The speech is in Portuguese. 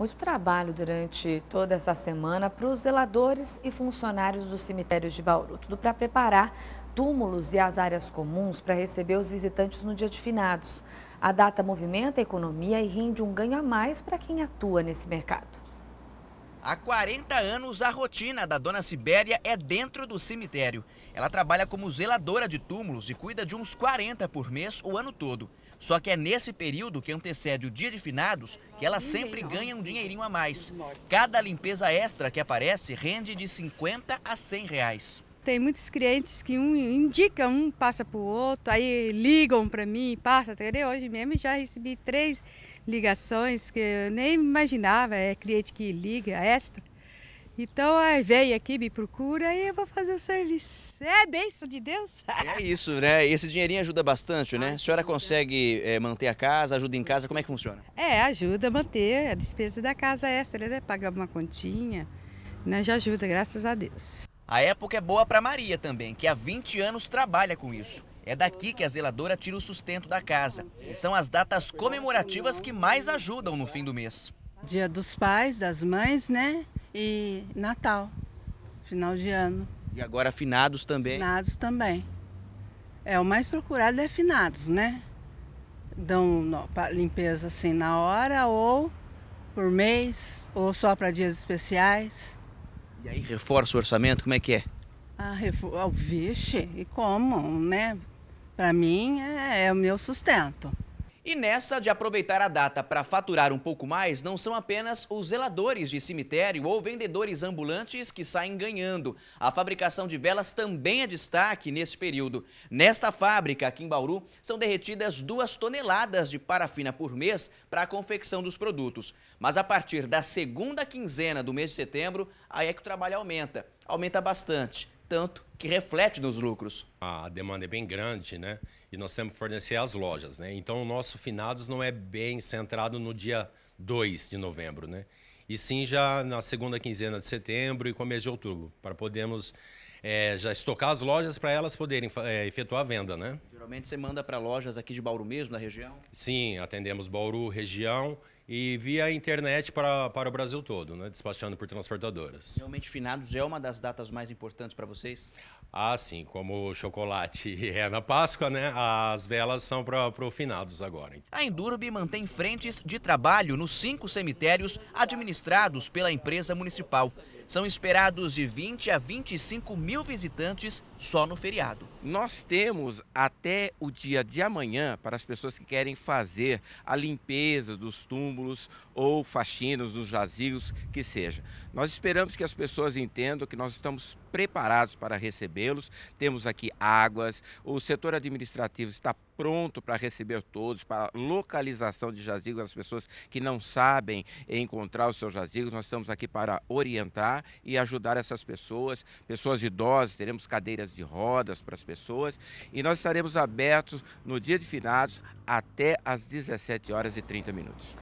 muito trabalho durante toda essa semana para os zeladores e funcionários dos cemitérios de Bauru, tudo para preparar túmulos e as áreas comuns para receber os visitantes no dia de finados. A data movimenta a economia e rende um ganho a mais para quem atua nesse mercado. Há 40 anos, a rotina da dona Sibéria é dentro do cemitério. Ela trabalha como zeladora de túmulos e cuida de uns 40 por mês o ano todo. Só que é nesse período que antecede o dia de finados que ela sempre ganha um dinheirinho a mais. Cada limpeza extra que aparece rende de 50 a 100 reais. Tem muitos clientes que um indica, um passa para o outro, aí ligam para mim, passa, tá entendeu? Hoje mesmo já recebi três ligações que eu nem imaginava, é cliente que liga, é extra. Então aí veio aqui, me procura e eu vou fazer o serviço. É bênção de Deus. É isso, né? Esse dinheirinho ajuda bastante, né? A senhora consegue é, manter a casa, ajuda em casa, como é que funciona? É, ajuda a manter a despesa da casa extra, né? Pagar uma continha, né? Já ajuda, graças a Deus. A época é boa para Maria também, que há 20 anos trabalha com isso. É daqui que a zeladora tira o sustento da casa. E são as datas comemorativas que mais ajudam no fim do mês. Dia dos pais, das mães, né? E Natal, final de ano. E agora finados também? Finados também. É, o mais procurado é finados, né? Dão limpeza assim na hora ou por mês ou só para dias especiais. E aí reforça o orçamento, como é que é? Ah, ah vixe, e como, né? Para mim é, é o meu sustento. E nessa de aproveitar a data para faturar um pouco mais, não são apenas os zeladores de cemitério ou vendedores ambulantes que saem ganhando. A fabricação de velas também é destaque nesse período. Nesta fábrica, aqui em Bauru, são derretidas duas toneladas de parafina por mês para a confecção dos produtos. Mas a partir da segunda quinzena do mês de setembro, aí é que o trabalho aumenta. Aumenta bastante tanto que reflete nos lucros. A demanda é bem grande, né? E nós temos que fornecer às lojas, né? Então o nosso finados não é bem centrado no dia 2 de novembro, né? E sim já na segunda quinzena de setembro e começo de outubro, para podermos é, já estocar as lojas para elas poderem é, efetuar a venda, né? Geralmente você manda para lojas aqui de Bauru mesmo, na região? Sim, atendemos Bauru, região e via internet para, para o Brasil todo, né? despachando por transportadoras. Realmente, finados é uma das datas mais importantes para vocês? Ah, sim. Como o chocolate é na Páscoa, né? as velas são para o finados agora. Então. A Endurbi mantém frentes de trabalho nos cinco cemitérios administrados pela empresa municipal. São esperados de 20 a 25 mil visitantes só no feriado. Nós temos até até o dia de amanhã para as pessoas que querem fazer a limpeza dos túmulos ou faxinas dos jazigos, que seja. Nós esperamos que as pessoas entendam que nós estamos preparados para recebê-los. Temos aqui águas, o setor administrativo está pronto para receber todos, para localização de jazigos, as pessoas que não sabem encontrar os seus jazigos, nós estamos aqui para orientar e ajudar essas pessoas, pessoas idosas, teremos cadeiras de rodas para as pessoas e nós estaremos abertos no dia de finados até às 17 horas e 30 minutos.